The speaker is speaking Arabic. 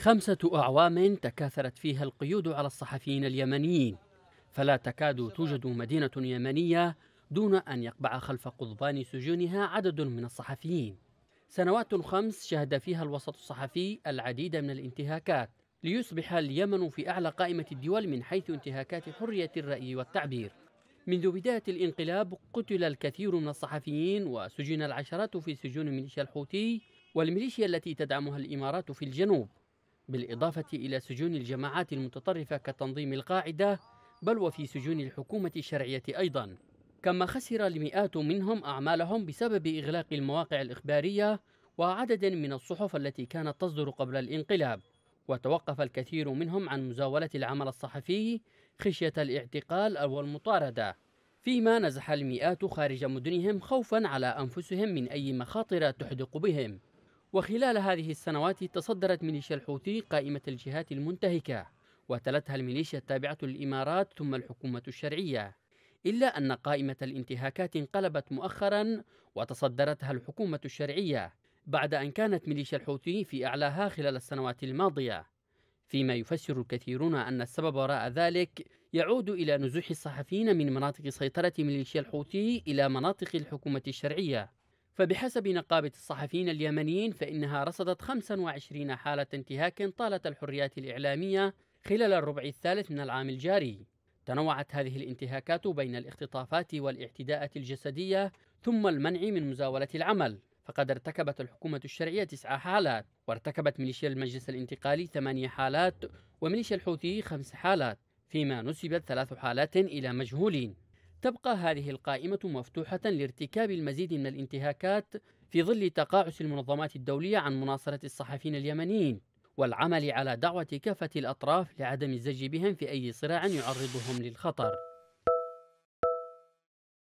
خمسة أعوام تكاثرت فيها القيود على الصحفيين اليمنيين فلا تكاد توجد مدينة يمنية دون أن يقبع خلف قضبان سجونها عدد من الصحفيين سنوات خمس شهد فيها الوسط الصحفي العديد من الانتهاكات ليصبح اليمن في أعلى قائمة الدول من حيث انتهاكات حرية الرأي والتعبير منذ بداية الانقلاب قتل الكثير من الصحفيين وسجن العشرات في سجون ميليشيا الحوثي والميليشيا التي تدعمها الإمارات في الجنوب بالإضافة إلى سجون الجماعات المتطرفة كتنظيم القاعدة بل وفي سجون الحكومة الشرعية أيضا كما خسر المئات منهم أعمالهم بسبب إغلاق المواقع الإخبارية وعدد من الصحف التي كانت تصدر قبل الانقلاب وتوقف الكثير منهم عن مزاولة العمل الصحفي خشية الاعتقال أو المطاردة فيما نزح المئات خارج مدنهم خوفا على أنفسهم من أي مخاطر تحدق بهم وخلال هذه السنوات تصدرت ميليشيا الحوثي قائمة الجهات المنتهكة وتلتها الميليشيا التابعة للإمارات ثم الحكومة الشرعية إلا أن قائمة الانتهاكات انقلبت مؤخرا وتصدرتها الحكومة الشرعية بعد أن كانت ميليشيا الحوثي في أعلاها خلال السنوات الماضية فيما يفسر الكثيرون أن السبب وراء ذلك يعود إلى نزوح الصحفيين من مناطق سيطرة ميليشيا الحوثي إلى مناطق الحكومة الشرعية فبحسب نقابة الصحفيين اليمنيين فإنها رصدت 25 حالة انتهاك طالت الحريات الإعلامية خلال الربع الثالث من العام الجاري تنوعت هذه الانتهاكات بين الاختطافات والاعتداءات الجسدية ثم المنع من مزاولة العمل فقد ارتكبت الحكومة الشرعية تسع حالات وارتكبت ميليشيا المجلس الانتقالي ثمانية حالات وميليشيا الحوثي خمس حالات فيما نسبت ثلاث حالات إلى مجهولين تبقى هذه القائمة مفتوحة لارتكاب المزيد من الانتهاكات في ظل تقاعس المنظمات الدولية عن مناصرة الصحفيين اليمنيين والعمل على دعوة كافة الأطراف لعدم الزج بهم في أي صراع يعرضهم للخطر